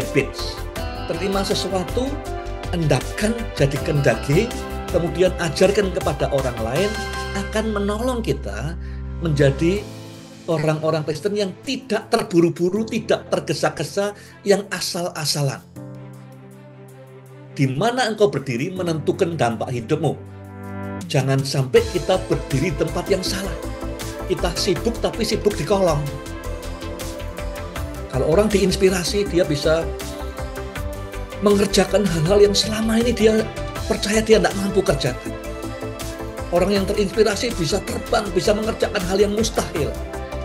habits. Terima sesuatu, endapkan, jadikan daging, kemudian ajarkan kepada orang lain akan menolong kita menjadi orang-orang Kristen yang tidak terburu-buru, tidak tergesa-gesa, yang asal-asalan. Di mana engkau berdiri menentukan dampak hidupmu. Jangan sampai kita berdiri di tempat yang salah. Kita sibuk tapi sibuk di kolong kalau orang diinspirasi, dia bisa mengerjakan hal-hal yang selama ini dia percaya dia tidak mampu kerjakan. Orang yang terinspirasi bisa terbang, bisa mengerjakan hal yang mustahil.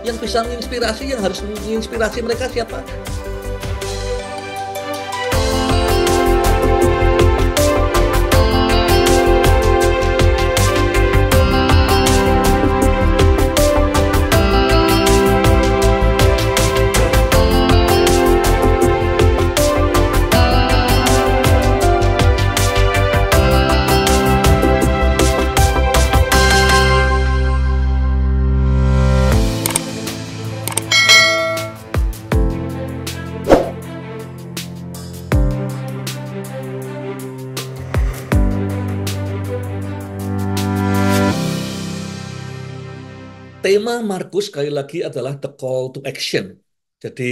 Yang bisa menginspirasi, yang harus menginspirasi mereka siapa? tema Markus sekali lagi adalah the call to action. Jadi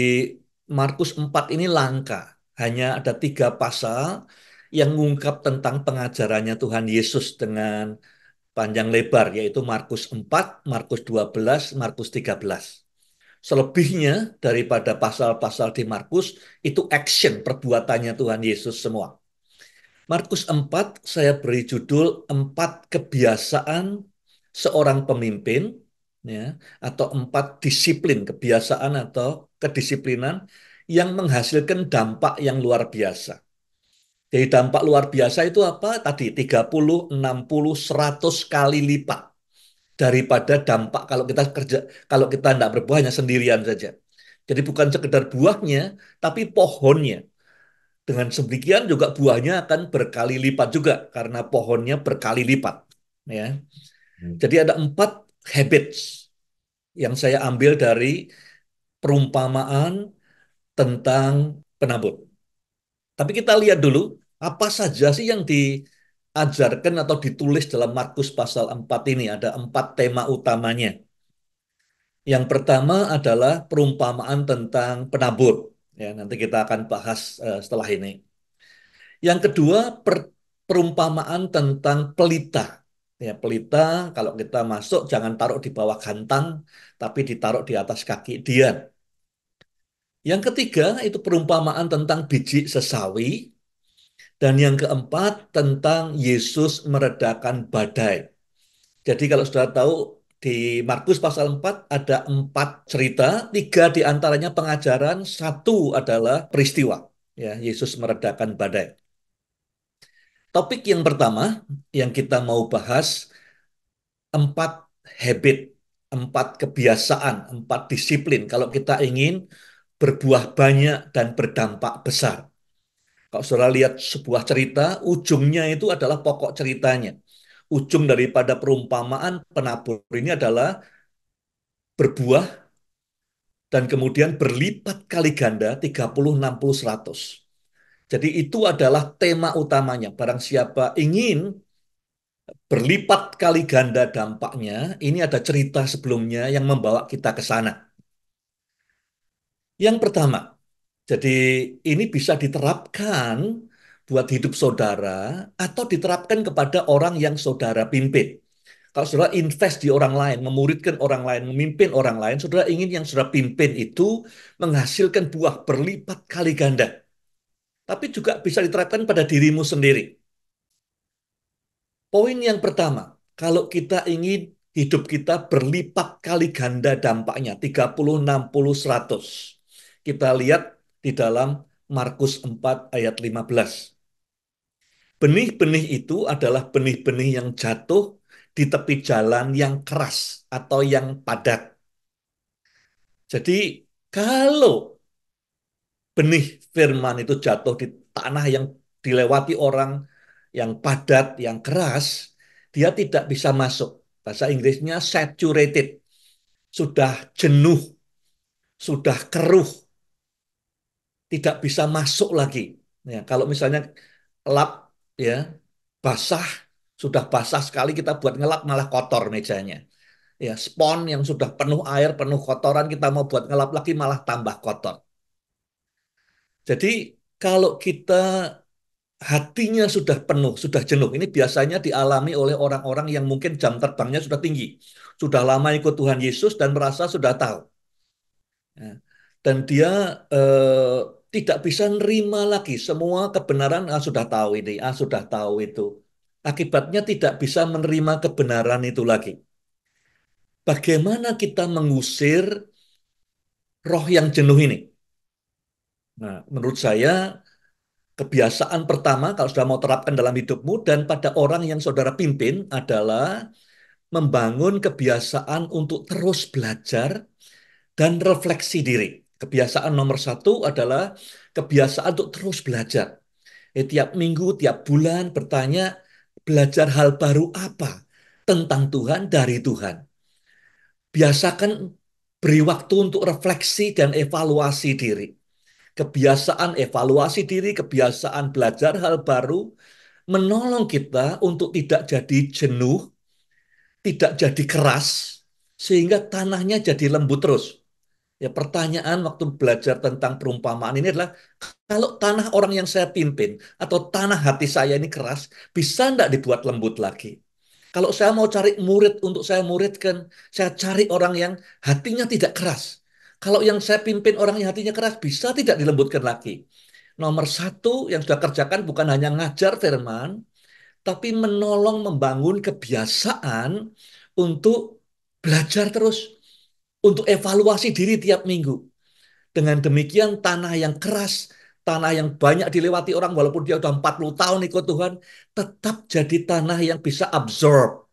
Markus 4 ini langka. Hanya ada tiga pasal yang mengungkap tentang pengajarannya Tuhan Yesus dengan panjang lebar, yaitu Markus 4, Markus 12, Markus 13. Selebihnya daripada pasal-pasal di Markus itu action perbuatannya Tuhan Yesus semua. Markus 4 saya beri judul empat kebiasaan seorang pemimpin ya, atau empat disiplin kebiasaan atau kedisiplinan yang menghasilkan dampak yang luar biasa. Jadi dampak luar biasa itu apa? Tadi 30, 60, 100 kali lipat daripada dampak kalau kita kerja kalau kita tidak berbuah hanya sendirian saja. Jadi bukan sekedar buahnya, tapi pohonnya. Dengan demikian juga buahnya akan berkali lipat juga karena pohonnya berkali lipat. Ya. Hmm. Jadi ada empat habits yang saya ambil dari perumpamaan tentang penabur. Tapi kita lihat dulu apa saja sih yang diajarkan atau ditulis dalam Markus pasal 4 ini. Ada empat tema utamanya. Yang pertama adalah perumpamaan tentang penabur. Ya, nanti kita akan bahas uh, setelah ini. Yang kedua, per, perumpamaan tentang pelita ya pelita kalau kita masuk jangan taruh di bawah gantang, tapi ditaruh di atas kaki Dian. Yang ketiga itu perumpamaan tentang biji sesawi dan yang keempat tentang Yesus meredakan badai. Jadi kalau sudah tahu di Markus pasal 4 ada empat cerita, tiga diantaranya pengajaran, satu adalah peristiwa. Ya, Yesus meredakan badai. Topik yang pertama yang kita mau bahas empat habit, empat kebiasaan, empat disiplin. Kalau kita ingin berbuah banyak dan berdampak besar. Kalau saudara lihat sebuah cerita, ujungnya itu adalah pokok ceritanya. Ujung daripada perumpamaan penabur ini adalah berbuah dan kemudian berlipat kali ganda 30, 60, 100. Jadi itu adalah tema utamanya. Barang siapa ingin berlipat kali ganda dampaknya, ini ada cerita sebelumnya yang membawa kita ke sana. Yang pertama, jadi ini bisa diterapkan buat hidup saudara atau diterapkan kepada orang yang saudara pimpin. Kalau saudara invest di orang lain, memuridkan orang lain, memimpin orang lain, saudara ingin yang saudara pimpin itu menghasilkan buah berlipat kali ganda tapi juga bisa diterapkan pada dirimu sendiri. Poin yang pertama, kalau kita ingin hidup kita berlipat kali ganda dampaknya, 30, 60, 100. Kita lihat di dalam Markus 4 ayat 15. Benih-benih itu adalah benih-benih yang jatuh di tepi jalan yang keras atau yang padat. Jadi kalau benih firman itu jatuh di tanah yang dilewati orang yang padat, yang keras, dia tidak bisa masuk. Bahasa Inggrisnya saturated. Sudah jenuh, sudah keruh. Tidak bisa masuk lagi. Ya, kalau misalnya lap ya, basah, sudah basah sekali kita buat ngelap malah kotor mejanya. Ya, spon yang sudah penuh air, penuh kotoran kita mau buat ngelap lagi malah tambah kotor. Jadi kalau kita hatinya sudah penuh, sudah jenuh, ini biasanya dialami oleh orang-orang yang mungkin jam terbangnya sudah tinggi, sudah lama ikut Tuhan Yesus dan merasa sudah tahu. Ya. Dan dia eh, tidak bisa nerima lagi semua kebenaran, ah sudah tahu ini, ah sudah tahu itu. Akibatnya tidak bisa menerima kebenaran itu lagi. Bagaimana kita mengusir roh yang jenuh ini? Nah, menurut saya kebiasaan pertama kalau sudah mau terapkan dalam hidupmu dan pada orang yang saudara pimpin adalah membangun kebiasaan untuk terus belajar dan refleksi diri. Kebiasaan nomor satu adalah kebiasaan untuk terus belajar. Eh, tiap minggu, tiap bulan bertanya, belajar hal baru apa tentang Tuhan dari Tuhan. Biasakan beri waktu untuk refleksi dan evaluasi diri kebiasaan evaluasi diri, kebiasaan belajar hal baru, menolong kita untuk tidak jadi jenuh, tidak jadi keras, sehingga tanahnya jadi lembut terus. Ya, pertanyaan waktu belajar tentang perumpamaan ini adalah kalau tanah orang yang saya pimpin atau tanah hati saya ini keras, bisa tidak dibuat lembut lagi? Kalau saya mau cari murid untuk saya muridkan, saya cari orang yang hatinya tidak keras, kalau yang saya pimpin orang yang hatinya keras bisa tidak dilembutkan lagi. Nomor satu yang sudah kerjakan bukan hanya ngajar firman, tapi menolong membangun kebiasaan untuk belajar terus, untuk evaluasi diri tiap minggu. Dengan demikian tanah yang keras, tanah yang banyak dilewati orang walaupun dia sudah 40 tahun ikut Tuhan, tetap jadi tanah yang bisa absorb.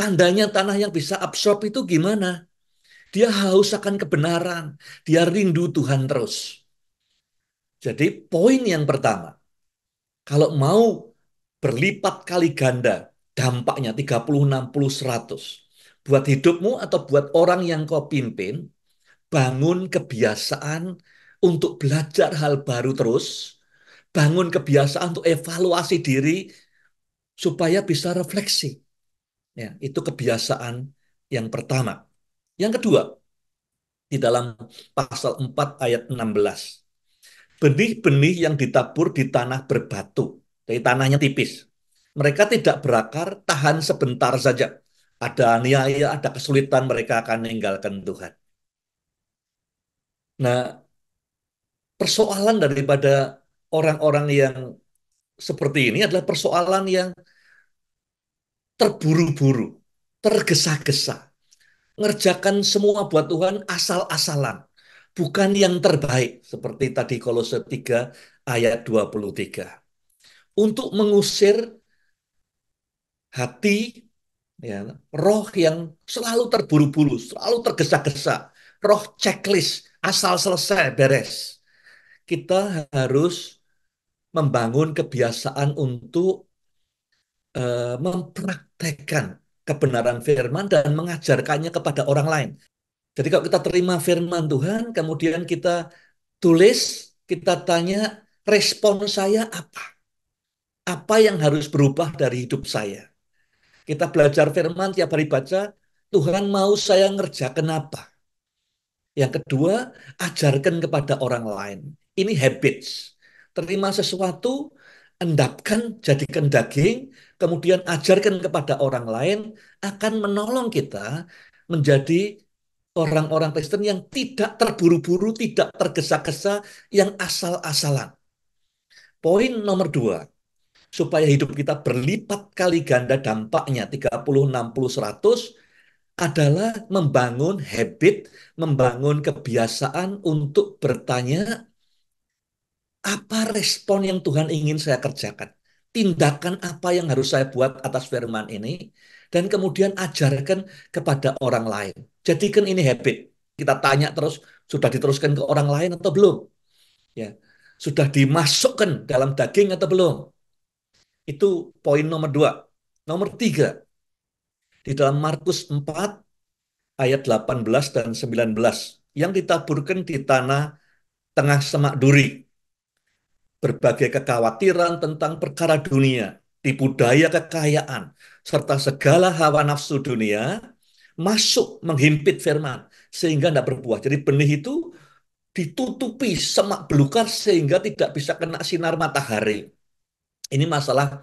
Tandanya tanah yang bisa absorb itu gimana? Dia haus akan kebenaran. Dia rindu Tuhan terus. Jadi poin yang pertama, kalau mau berlipat kali ganda dampaknya 30, 60, 100. Buat hidupmu atau buat orang yang kau pimpin, bangun kebiasaan untuk belajar hal baru terus, bangun kebiasaan untuk evaluasi diri supaya bisa refleksi. Ya, itu kebiasaan yang pertama. Yang kedua, di dalam pasal 4 ayat 16. Benih-benih yang ditabur di tanah berbatu. Jadi tanahnya tipis. Mereka tidak berakar, tahan sebentar saja. Ada aniaya, ada kesulitan, mereka akan meninggalkan Tuhan. Nah, persoalan daripada orang-orang yang seperti ini adalah persoalan yang terburu-buru, tergesa-gesa ngerjakan semua buat Tuhan asal-asalan. Bukan yang terbaik. Seperti tadi Kolose 3 ayat 23. Untuk mengusir hati, ya, roh yang selalu terburu-buru, selalu tergesa-gesa. Roh checklist, asal selesai, beres. Kita harus membangun kebiasaan untuk uh, mempraktekkan kebenaran firman dan mengajarkannya kepada orang lain. Jadi kalau kita terima firman Tuhan, kemudian kita tulis, kita tanya, respon saya apa? Apa yang harus berubah dari hidup saya? Kita belajar firman tiap hari baca, Tuhan mau saya ngerja kenapa? Yang kedua, ajarkan kepada orang lain. Ini habits. Terima sesuatu, endapkan, jadikan daging, kemudian ajarkan kepada orang lain, akan menolong kita menjadi orang-orang Kristen yang tidak terburu-buru, tidak tergesa-gesa, yang asal-asalan. Poin nomor dua, supaya hidup kita berlipat kali ganda dampaknya 30, 60, 100 adalah membangun habit, membangun kebiasaan untuk bertanya apa respon yang Tuhan ingin saya kerjakan? Tindakan apa yang harus saya buat atas firman ini? Dan kemudian ajarkan kepada orang lain. Jadikan ini habit. Kita tanya terus, sudah diteruskan ke orang lain atau belum? Ya, Sudah dimasukkan dalam daging atau belum? Itu poin nomor dua. Nomor tiga, di dalam Markus 4 ayat 18 dan 19 yang ditaburkan di tanah tengah semak duri berbagai kekhawatiran tentang perkara dunia, tipu daya kekayaan, serta segala hawa nafsu dunia masuk menghimpit firman sehingga tidak berbuah. Jadi benih itu ditutupi semak belukar sehingga tidak bisa kena sinar matahari. Ini masalah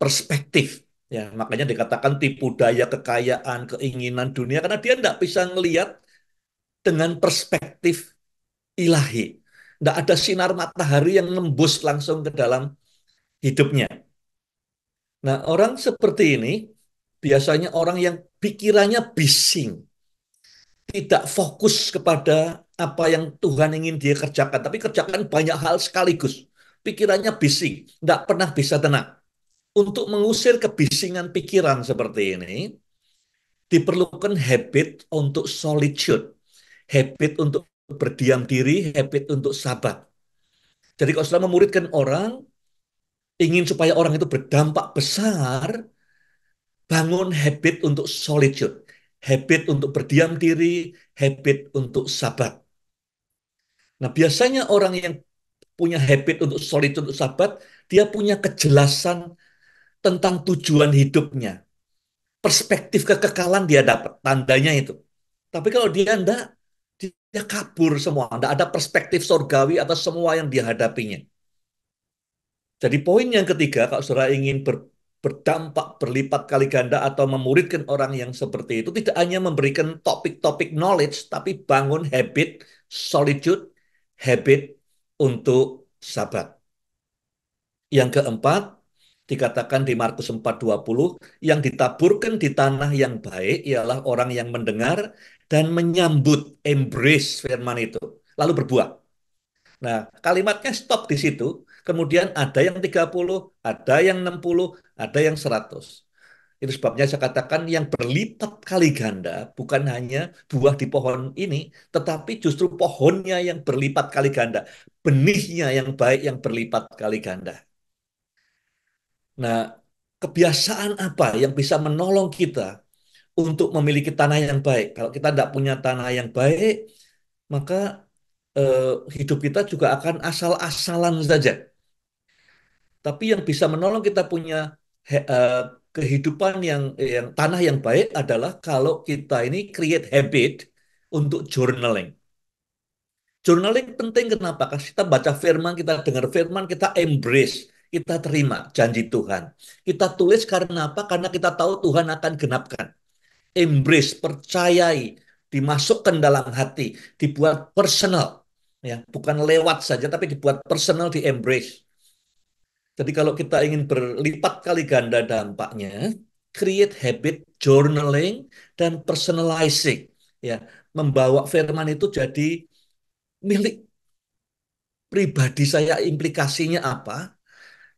perspektif. Ya, makanya dikatakan tipu daya kekayaan, keinginan dunia karena dia tidak bisa melihat dengan perspektif ilahi. Tidak ada sinar matahari yang nembus langsung ke dalam hidupnya. Nah, orang seperti ini biasanya orang yang pikirannya bising. Tidak fokus kepada apa yang Tuhan ingin dia kerjakan. Tapi kerjakan banyak hal sekaligus. Pikirannya bising. Tidak pernah bisa tenang. Untuk mengusir kebisingan pikiran seperti ini, diperlukan habit untuk solitude. Habit untuk berdiam diri, habit untuk sabat. Jadi kalau setelah memuridkan orang, ingin supaya orang itu berdampak besar, bangun habit untuk solitude, habit untuk berdiam diri, habit untuk sabat. Nah biasanya orang yang punya habit untuk solitude, untuk sabat, dia punya kejelasan tentang tujuan hidupnya. Perspektif kekekalan dia dapat, tandanya itu. Tapi kalau dia enggak, dia kabur semua, tidak ada perspektif sorgawi atas semua yang dihadapinya. Jadi poin yang ketiga, kalau saudara ingin ber, berdampak berlipat kali ganda atau memuridkan orang yang seperti itu, tidak hanya memberikan topik-topik knowledge, tapi bangun habit solitude, habit untuk sabat. Yang keempat, dikatakan di Markus 4:20 yang ditaburkan di tanah yang baik ialah orang yang mendengar dan menyambut embrace firman itu lalu berbuah. Nah, kalimatnya stop di situ, kemudian ada yang 30, ada yang 60, ada yang 100. Itu sebabnya saya katakan yang berlipat kali ganda bukan hanya buah di pohon ini, tetapi justru pohonnya yang berlipat kali ganda, benihnya yang baik yang berlipat kali ganda. Nah, kebiasaan apa yang bisa menolong kita untuk memiliki tanah yang baik? Kalau kita tidak punya tanah yang baik, maka eh, hidup kita juga akan asal-asalan saja. Tapi yang bisa menolong kita punya he, eh, kehidupan yang yang tanah yang baik adalah kalau kita ini create habit untuk journaling. Journaling penting kenapa? Karena kita baca firman, kita dengar firman, kita embrace kita terima janji Tuhan. Kita tulis karena apa? Karena kita tahu Tuhan akan genapkan. Embrace, percayai, dimasukkan dalam hati, dibuat personal. Ya, bukan lewat saja tapi dibuat personal di embrace. Jadi kalau kita ingin berlipat kali ganda dampaknya, create habit journaling dan personalizing ya, membawa firman itu jadi milik pribadi saya implikasinya apa?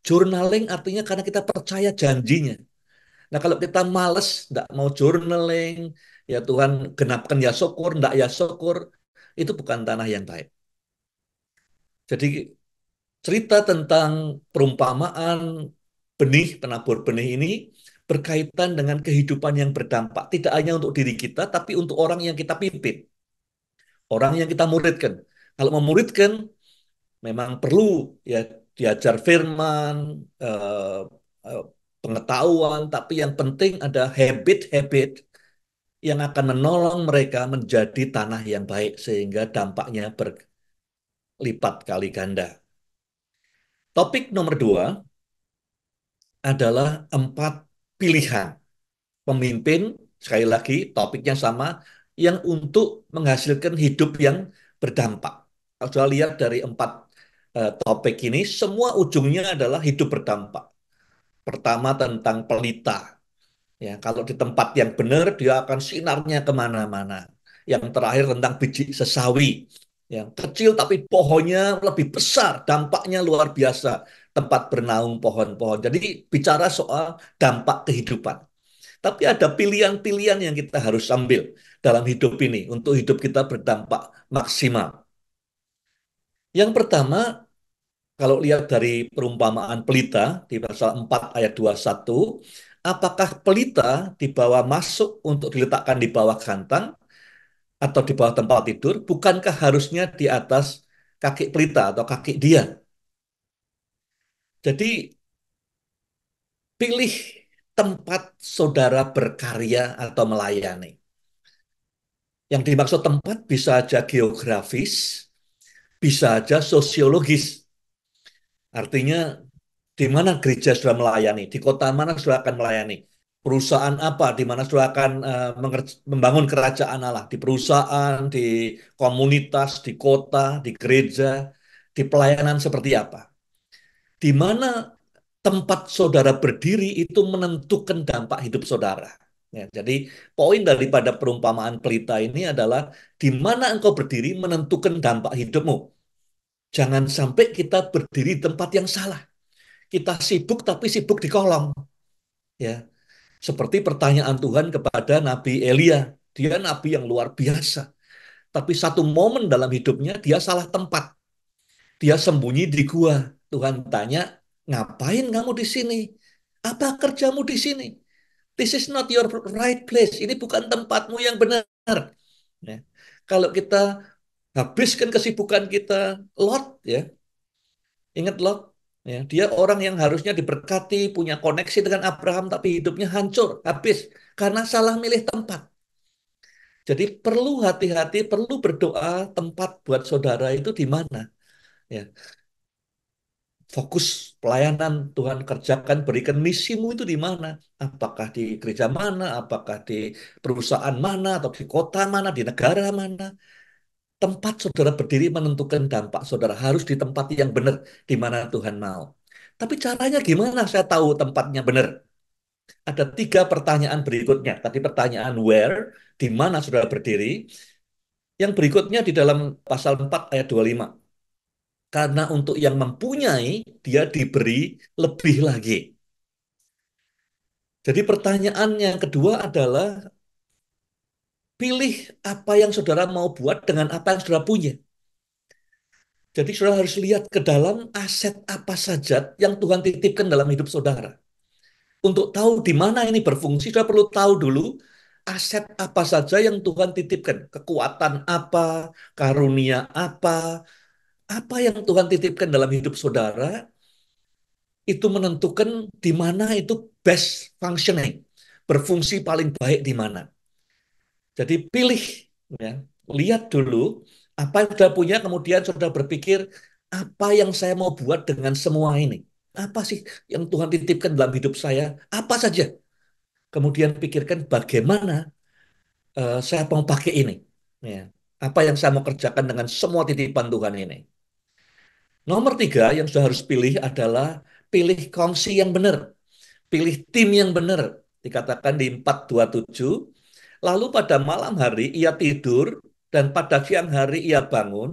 Journaling artinya karena kita percaya janjinya. Nah kalau kita males, tidak mau journaling, ya Tuhan genapkan ya syukur, tidak ya syukur, itu bukan tanah yang baik. Jadi cerita tentang perumpamaan benih, penabur benih ini berkaitan dengan kehidupan yang berdampak. Tidak hanya untuk diri kita, tapi untuk orang yang kita pimpin. Orang yang kita muridkan. Kalau memuridkan, memang perlu ya diajar firman, eh, eh, pengetahuan, tapi yang penting ada habit-habit yang akan menolong mereka menjadi tanah yang baik sehingga dampaknya berlipat kali ganda. Topik nomor dua adalah empat pilihan pemimpin sekali lagi topiknya sama yang untuk menghasilkan hidup yang berdampak. Kalau lihat dari empat Eh, topik ini semua ujungnya adalah hidup berdampak. Pertama tentang pelita. Ya, kalau di tempat yang benar dia akan sinarnya kemana-mana. Yang terakhir tentang biji sesawi. Yang kecil tapi pohonnya lebih besar, dampaknya luar biasa. Tempat bernaung pohon-pohon. Jadi bicara soal dampak kehidupan. Tapi ada pilihan-pilihan yang kita harus ambil dalam hidup ini untuk hidup kita berdampak maksimal. Yang pertama, kalau lihat dari perumpamaan pelita di pasal 4 ayat 21, apakah pelita dibawa masuk untuk diletakkan di bawah kantang atau di bawah tempat tidur, bukankah harusnya di atas kaki pelita atau kaki dia? Jadi pilih tempat saudara berkarya atau melayani. Yang dimaksud tempat bisa aja geografis, bisa aja sosiologis Artinya di mana gereja sudah melayani, di kota mana sudah akan melayani, perusahaan apa di mana sudah akan uh, membangun kerajaan Allah, di perusahaan, di komunitas, di kota, di gereja, di pelayanan seperti apa. Di mana tempat saudara berdiri itu menentukan dampak hidup saudara. Ya, jadi poin daripada perumpamaan pelita ini adalah di mana engkau berdiri menentukan dampak hidupmu. Jangan sampai kita berdiri di tempat yang salah. Kita sibuk tapi sibuk di kolong. Ya. Seperti pertanyaan Tuhan kepada Nabi Elia. Dia nabi yang luar biasa. Tapi satu momen dalam hidupnya dia salah tempat. Dia sembunyi di gua. Tuhan tanya, "Ngapain kamu di sini? Apa kerjamu di sini? This is not your right place. Ini bukan tempatmu yang benar." Ya. Kalau kita habiskan kesibukan kita Lot ya ingat Lot ya dia orang yang harusnya diberkati punya koneksi dengan Abraham tapi hidupnya hancur habis karena salah milih tempat jadi perlu hati-hati perlu berdoa tempat buat saudara itu di mana ya fokus pelayanan Tuhan kerjakan berikan misimu itu di mana apakah di gereja mana apakah di perusahaan mana atau di kota mana di negara mana tempat saudara berdiri menentukan dampak saudara harus di tempat yang benar di mana Tuhan mau. Tapi caranya gimana saya tahu tempatnya benar? Ada tiga pertanyaan berikutnya. Tadi pertanyaan where, di mana saudara berdiri. Yang berikutnya di dalam pasal 4 ayat 25. Karena untuk yang mempunyai, dia diberi lebih lagi. Jadi pertanyaan yang kedua adalah Pilih apa yang saudara mau buat dengan apa yang saudara punya. Jadi saudara harus lihat ke dalam aset apa saja yang Tuhan titipkan dalam hidup saudara. Untuk tahu di mana ini berfungsi, saudara perlu tahu dulu aset apa saja yang Tuhan titipkan. Kekuatan apa, karunia apa, apa yang Tuhan titipkan dalam hidup saudara, itu menentukan di mana itu best functioning, berfungsi paling baik di mana. Jadi pilih, ya. lihat dulu apa yang sudah punya, kemudian sudah berpikir apa yang saya mau buat dengan semua ini. Apa sih yang Tuhan titipkan dalam hidup saya? Apa saja? Kemudian pikirkan bagaimana uh, saya mau pakai ini. Ya. Apa yang saya mau kerjakan dengan semua titipan Tuhan ini. Nomor tiga yang sudah harus pilih adalah pilih kongsi yang benar. Pilih tim yang benar. Dikatakan di 427, Lalu pada malam hari ia tidur dan pada siang hari ia bangun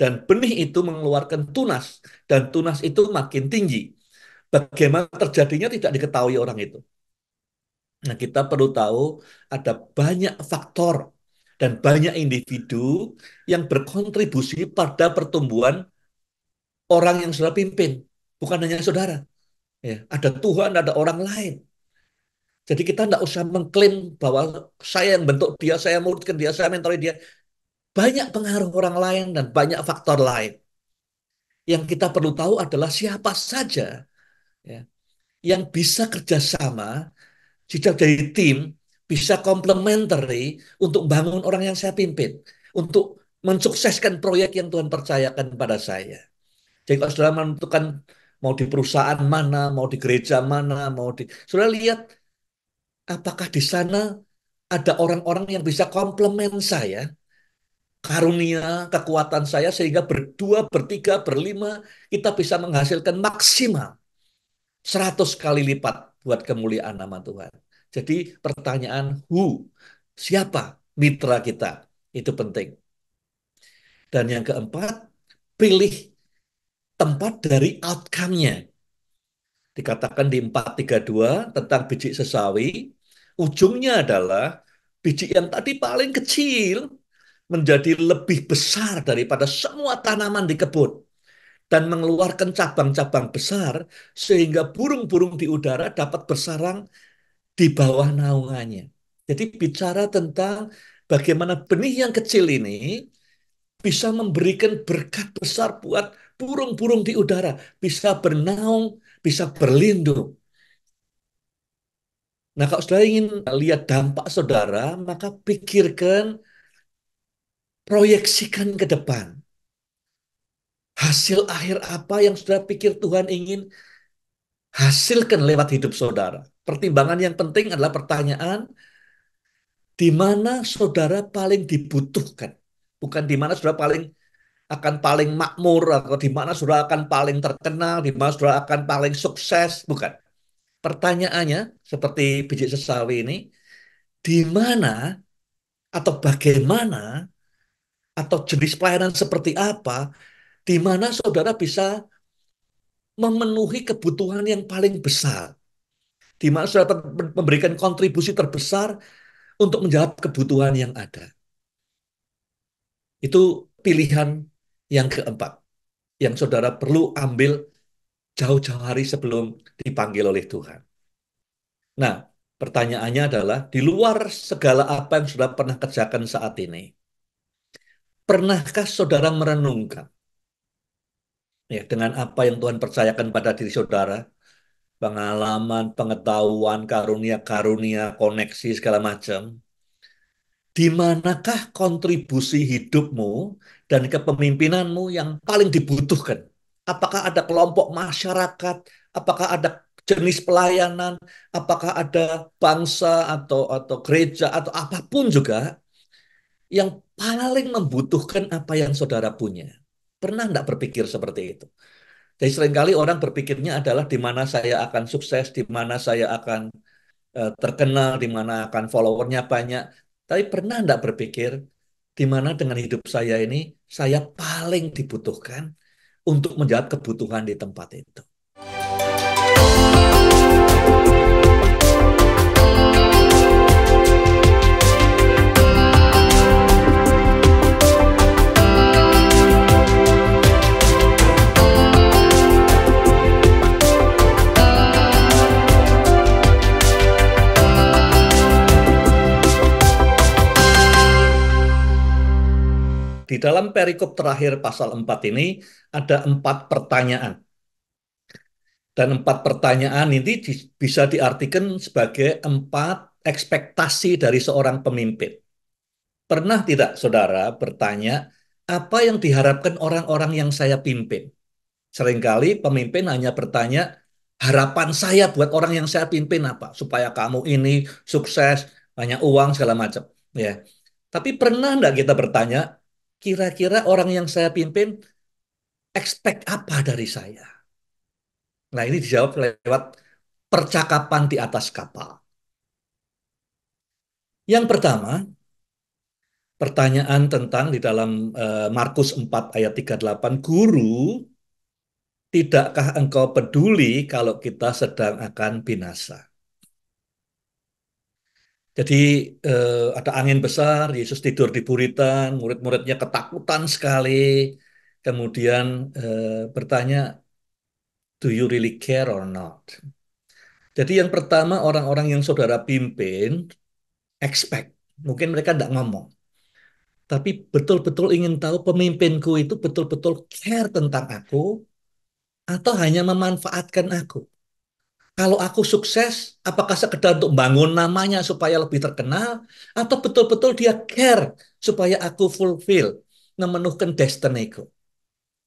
dan benih itu mengeluarkan tunas dan tunas itu makin tinggi. Bagaimana terjadinya tidak diketahui orang itu. Nah, kita perlu tahu ada banyak faktor dan banyak individu yang berkontribusi pada pertumbuhan orang yang sudah pimpin, bukan hanya saudara. Ya, ada Tuhan, ada orang lain. Jadi kita tidak usah mengklaim bahwa saya yang bentuk dia, saya muridkan dia, saya mentori dia. Banyak pengaruh orang lain dan banyak faktor lain. Yang kita perlu tahu adalah siapa saja ya, yang bisa kerjasama, jika dari tim, bisa complementary untuk bangun orang yang saya pimpin. Untuk mensukseskan proyek yang Tuhan percayakan pada saya. Jadi kalau saudara menentukan mau di perusahaan mana, mau di gereja mana, mau di... Saudara lihat apakah di sana ada orang-orang yang bisa komplement saya, karunia, kekuatan saya, sehingga berdua, bertiga, berlima, kita bisa menghasilkan maksimal 100 kali lipat buat kemuliaan nama Tuhan. Jadi pertanyaan who, siapa mitra kita, itu penting. Dan yang keempat, pilih tempat dari outcome-nya. Dikatakan di 432 tentang biji sesawi, Ujungnya adalah biji yang tadi paling kecil menjadi lebih besar daripada semua tanaman di kebun dan mengeluarkan cabang-cabang besar sehingga burung-burung di udara dapat bersarang di bawah naungannya. Jadi bicara tentang bagaimana benih yang kecil ini bisa memberikan berkat besar buat burung-burung di udara, bisa bernaung, bisa berlindung. Nah, kalau saudara ingin lihat dampak saudara, maka pikirkan, proyeksikan ke depan. Hasil akhir apa yang sudah pikir Tuhan ingin hasilkan lewat hidup saudara. Pertimbangan yang penting adalah pertanyaan di mana saudara paling dibutuhkan, bukan di mana saudara paling akan paling makmur atau di mana saudara akan paling terkenal, di mana saudara akan paling sukses, bukan. Pertanyaannya, seperti biji sesawi ini, di mana atau bagaimana atau jenis pelayanan seperti apa, di mana saudara bisa memenuhi kebutuhan yang paling besar, di mana saudara memberikan kontribusi terbesar untuk menjawab kebutuhan yang ada. Itu pilihan yang keempat, yang saudara perlu ambil jauh-jauh hari sebelum dipanggil oleh Tuhan. Nah, pertanyaannya adalah di luar segala apa yang sudah pernah kerjakan saat ini, pernahkah saudara merenungkan ya dengan apa yang Tuhan percayakan pada diri saudara, pengalaman, pengetahuan, karunia-karunia, koneksi segala macam? di manakah kontribusi hidupmu dan kepemimpinanmu yang paling dibutuhkan? Apakah ada kelompok masyarakat? Apakah ada jenis pelayanan, apakah ada bangsa atau atau gereja atau apapun juga yang paling membutuhkan apa yang saudara punya. Pernah tidak berpikir seperti itu? Jadi seringkali orang berpikirnya adalah di mana saya akan sukses, di mana saya akan uh, terkenal, di mana akan followernya banyak. Tapi pernah tidak berpikir di mana dengan hidup saya ini saya paling dibutuhkan untuk menjawab kebutuhan di tempat itu. dalam perikop terakhir pasal 4 ini ada empat pertanyaan. Dan empat pertanyaan ini di, bisa diartikan sebagai empat ekspektasi dari seorang pemimpin. Pernah tidak saudara bertanya, apa yang diharapkan orang-orang yang saya pimpin? Seringkali pemimpin hanya bertanya, harapan saya buat orang yang saya pimpin apa? Supaya kamu ini sukses, banyak uang, segala macam. Ya. Tapi pernah nggak kita bertanya, kira-kira orang yang saya pimpin expect apa dari saya? Nah, ini dijawab lewat percakapan di atas kapal. Yang pertama, pertanyaan tentang di dalam eh, Markus 4 ayat 38, guru, tidakkah engkau peduli kalau kita sedang akan binasa? Jadi eh, ada angin besar, Yesus tidur di buritan, murid-muridnya ketakutan sekali. Kemudian eh, bertanya, do you really care or not? Jadi yang pertama orang-orang yang saudara pimpin expect, mungkin mereka tidak ngomong. Tapi betul-betul ingin tahu pemimpinku itu betul-betul care tentang aku atau hanya memanfaatkan aku kalau aku sukses, apakah sekedar untuk bangun namanya supaya lebih terkenal, atau betul-betul dia care supaya aku fulfill, memenuhkan destiny destiniku.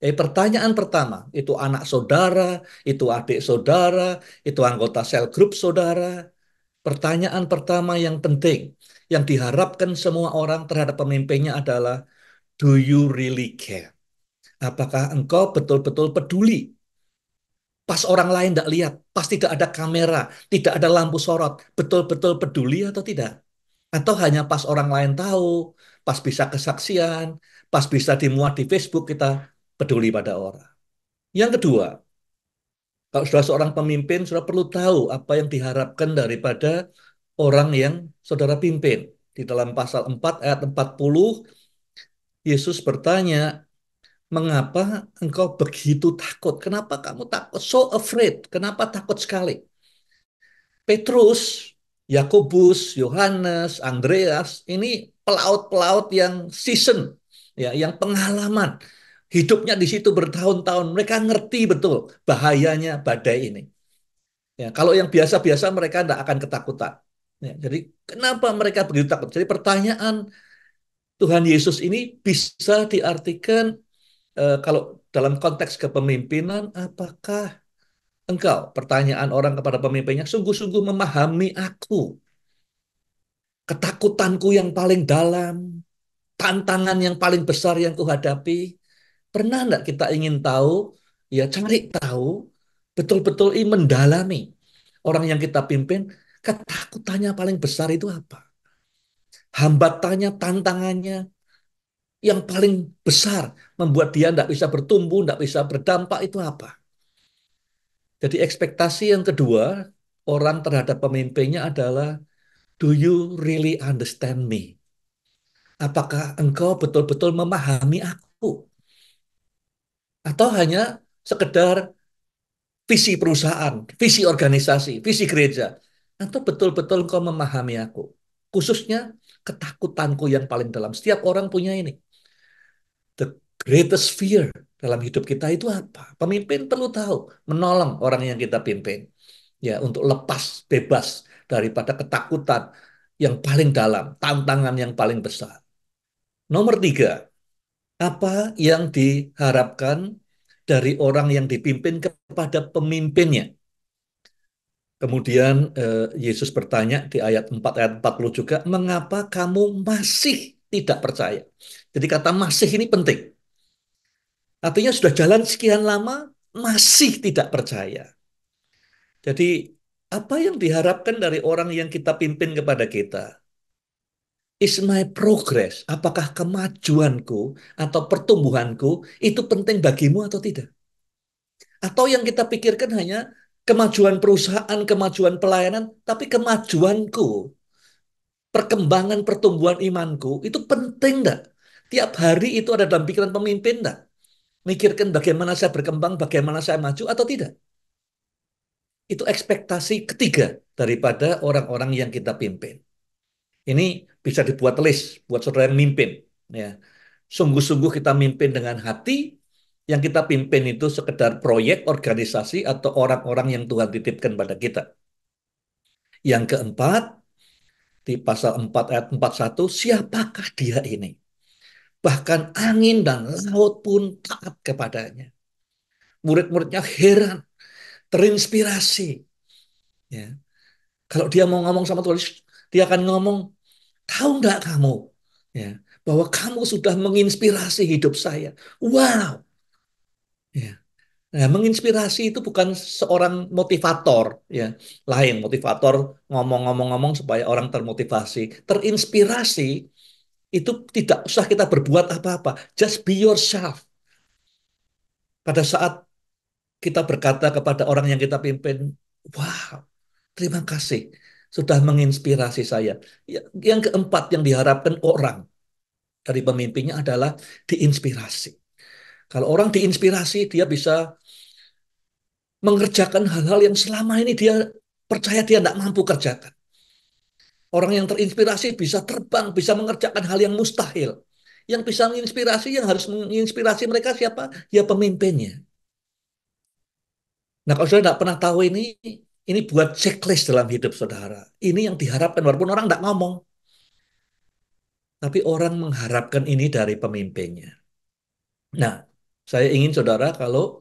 Eh, pertanyaan pertama, itu anak saudara, itu adik saudara, itu anggota sel grup saudara. Pertanyaan pertama yang penting, yang diharapkan semua orang terhadap pemimpinnya adalah, do you really care? Apakah engkau betul-betul peduli Pas orang lain tidak lihat, pas tidak ada kamera, tidak ada lampu sorot, betul-betul peduli atau tidak? Atau hanya pas orang lain tahu, pas bisa kesaksian, pas bisa dimuat di Facebook kita peduli pada orang. Yang kedua, kalau sudah seorang pemimpin, sudah perlu tahu apa yang diharapkan daripada orang yang saudara pimpin. Di dalam pasal 4 ayat 40, Yesus bertanya, mengapa engkau begitu takut? Kenapa kamu takut? So afraid. Kenapa takut sekali? Petrus, Yakobus, Yohanes, Andreas, ini pelaut-pelaut yang season, ya, yang pengalaman. Hidupnya di situ bertahun-tahun. Mereka ngerti betul bahayanya badai ini. Ya, kalau yang biasa-biasa mereka tidak akan ketakutan. Ya, jadi kenapa mereka begitu takut? Jadi pertanyaan Tuhan Yesus ini bisa diartikan eh, kalau dalam konteks kepemimpinan, apakah engkau pertanyaan orang kepada pemimpinnya sungguh-sungguh memahami aku, ketakutanku yang paling dalam, tantangan yang paling besar yang kuhadapi? Pernah enggak kita ingin tahu, ya cari tahu, betul-betul mendalami orang yang kita pimpin, ketakutannya paling besar itu apa? Hambatannya, tantangannya, yang paling besar membuat dia tidak bisa bertumbuh, tidak bisa berdampak itu apa? Jadi ekspektasi yang kedua orang terhadap pemimpinnya adalah do you really understand me? Apakah engkau betul-betul memahami aku? Atau hanya sekedar visi perusahaan, visi organisasi, visi gereja? Atau betul-betul engkau memahami aku? Khususnya ketakutanku yang paling dalam. Setiap orang punya ini greatest fear dalam hidup kita itu apa? Pemimpin perlu tahu menolong orang yang kita pimpin ya untuk lepas bebas daripada ketakutan yang paling dalam, tantangan yang paling besar. Nomor tiga, apa yang diharapkan dari orang yang dipimpin kepada pemimpinnya? Kemudian eh, Yesus bertanya di ayat 4 ayat 40 juga, "Mengapa kamu masih tidak percaya?" Jadi kata masih ini penting. Artinya sudah jalan sekian lama, masih tidak percaya. Jadi apa yang diharapkan dari orang yang kita pimpin kepada kita? Is my progress, apakah kemajuanku atau pertumbuhanku itu penting bagimu atau tidak? Atau yang kita pikirkan hanya kemajuan perusahaan, kemajuan pelayanan, tapi kemajuanku, perkembangan pertumbuhan imanku itu penting enggak? Tiap hari itu ada dalam pikiran pemimpin enggak? mikirkan bagaimana saya berkembang, bagaimana saya maju atau tidak. Itu ekspektasi ketiga daripada orang-orang yang kita pimpin. Ini bisa dibuat list buat saudara yang mimpin. Ya. Sungguh-sungguh kita mimpin dengan hati, yang kita pimpin itu sekedar proyek, organisasi, atau orang-orang yang Tuhan titipkan pada kita. Yang keempat, di pasal 4 ayat 41, siapakah dia ini? Bahkan angin dan laut pun taat kepadanya. Murid-muridnya heran, terinspirasi. Ya. Kalau dia mau ngomong sama Tuhan, dia akan ngomong, tahu nggak kamu? Ya, bahwa kamu sudah menginspirasi hidup saya. Wow. Ya. Nah, menginspirasi itu bukan seorang motivator ya, lain motivator ngomong-ngomong-ngomong supaya orang termotivasi. Terinspirasi itu tidak usah kita berbuat apa-apa. Just be yourself. Pada saat kita berkata kepada orang yang kita pimpin, wow, terima kasih sudah menginspirasi saya. Ya, yang keempat yang diharapkan orang dari pemimpinnya adalah diinspirasi. Kalau orang diinspirasi, dia bisa mengerjakan hal-hal yang selama ini dia percaya dia tidak mampu kerjakan. Orang yang terinspirasi bisa terbang, bisa mengerjakan hal yang mustahil. Yang bisa menginspirasi, yang harus menginspirasi mereka siapa? Ya pemimpinnya. Nah kalau saudara tidak pernah tahu ini, ini buat checklist dalam hidup saudara. Ini yang diharapkan, walaupun orang tidak ngomong. Tapi orang mengharapkan ini dari pemimpinnya. Nah, saya ingin saudara kalau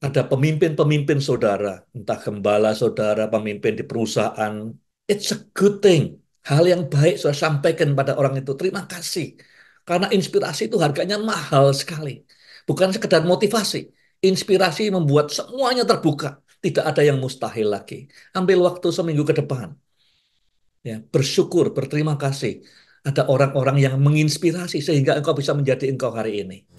ada pemimpin-pemimpin saudara, entah gembala saudara, pemimpin di perusahaan, It's a good thing. Hal yang baik sudah sampaikan pada orang itu. Terima kasih. Karena inspirasi itu harganya mahal sekali. Bukan sekedar motivasi. Inspirasi membuat semuanya terbuka. Tidak ada yang mustahil lagi. Ambil waktu seminggu ke depan. Ya, bersyukur, berterima kasih. Ada orang-orang yang menginspirasi sehingga engkau bisa menjadi engkau hari ini.